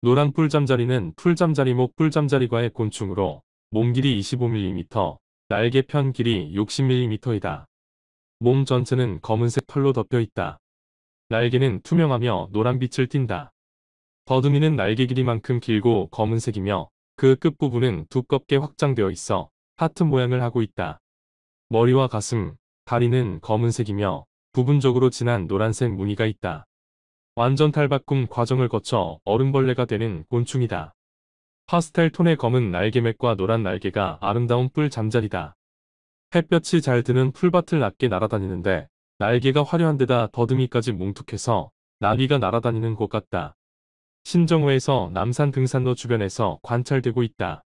노란 풀잠자리는 풀잠자리목 풀잠자리과의 곤충으로 몸 길이 25mm, 날개 편 길이 60mm이다. 몸 전체는 검은색 털로 덮여 있다. 날개는 투명하며 노란빛을 띈다. 더듬이는 날개 길이만큼 길고 검은색이며 그 끝부분은 두껍게 확장되어 있어 하트 모양을 하고 있다. 머리와 가슴, 다리는 검은색이며 부분적으로 진한 노란색 무늬가 있다. 완전 탈바꿈 과정을 거쳐 얼음벌레가 되는 곤충이다. 파스텔 톤의 검은 날개맥과 노란 날개가 아름다운 뿔 잠자리다. 햇볕이 잘 드는 풀밭을 낮게 날아다니는데 날개가 화려한 데다 더듬이까지 뭉툭해서 나비가 날아다니는 것 같다. 신정호에서 남산 등산로 주변에서 관찰되고 있다.